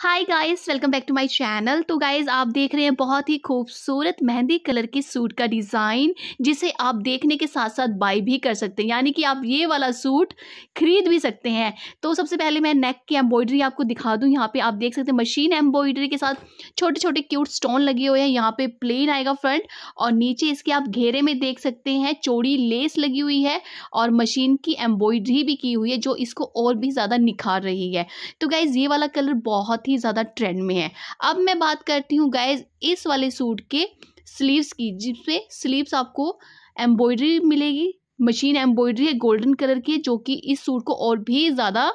hi guys welcome back to my channel तो guys आप देख रहे हैं बहुत ही खूबसूरत मेहंदी कलर की सूट का डिज़ाइन जिसे आप देखने के साथ साथ बाई भी कर सकते हैं यानी कि आप ये वाला सूट खरीद भी सकते हैं तो सबसे पहले मैं नेक की एम्ब्रॉयडरी आपको दिखा दूँ यहाँ पे आप देख सकते हैं मशीन एम्ब्रॉयडरी के साथ छोटे छोटे क्यूट स्टोन लगे हुए हैं यहाँ पर प्लेन आएगा फ्रंट और नीचे इसके आप घेरे में देख सकते हैं चौड़ी लेस लगी हुई है और मशीन की एम्ब्रॉयडरी भी की हुई है जो इसको और भी ज़्यादा निखार रही है तो गाइज़ ये वाला कलर बहुत बहुत ही ज़्यादा ट्रेंड में है अब मैं बात करती हूँ गाइज इस वाले सूट के स्लीव्स की जिसमें स्लीव्स आपको एम्ब्रॉयडरी मिलेगी मशीन एम्ब्रॉयडरी है गोल्डन कलर की जो कि इस सूट को और भी ज़्यादा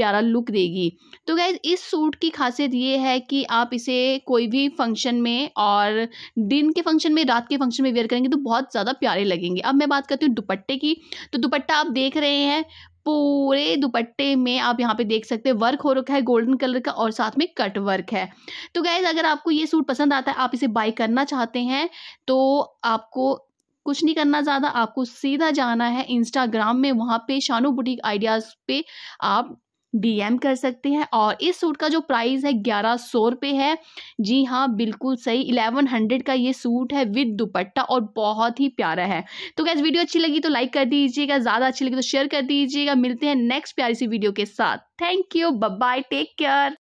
प्यारा लुक देगी तो गैज़ इस सूट की खासियत ये है कि आप इसे कोई भी फंक्शन में और दिन के फंक्शन में रात के फंक्शन में वेयर करेंगे तो बहुत ज़्यादा प्यारे लगेंगे अब मैं बात करती हूँ दुपट्टे की तो दुपट्टा आप देख रहे हैं पूरे दुपट्टे में आप यहाँ पे देख सकते हैं वर्क हो रखा है गोल्डन कलर का और साथ में कट वर्क है तो गैज़ अगर आपको ये सूट पसंद आता है आप इसे बाई करना चाहते हैं तो आपको कुछ नहीं करना ज़्यादा आपको सीधा जाना है इंस्टाग्राम में वहाँ पे शानू बुटीक आइडियाज़ पे आप डीएम कर सकते हैं और इस सूट का जो प्राइस है ग्यारह सौ रुपये है जी हाँ बिल्कुल सही इलेवन हंड्रेड का ये सूट है विद दुपट्टा और बहुत ही प्यारा है तो क्या वीडियो अच्छी लगी तो लाइक कर दीजिएगा ज़्यादा अच्छी लगी तो शेयर कर दीजिएगा मिलते हैं नेक्स्ट प्यारी सी वीडियो के साथ thank you bye take care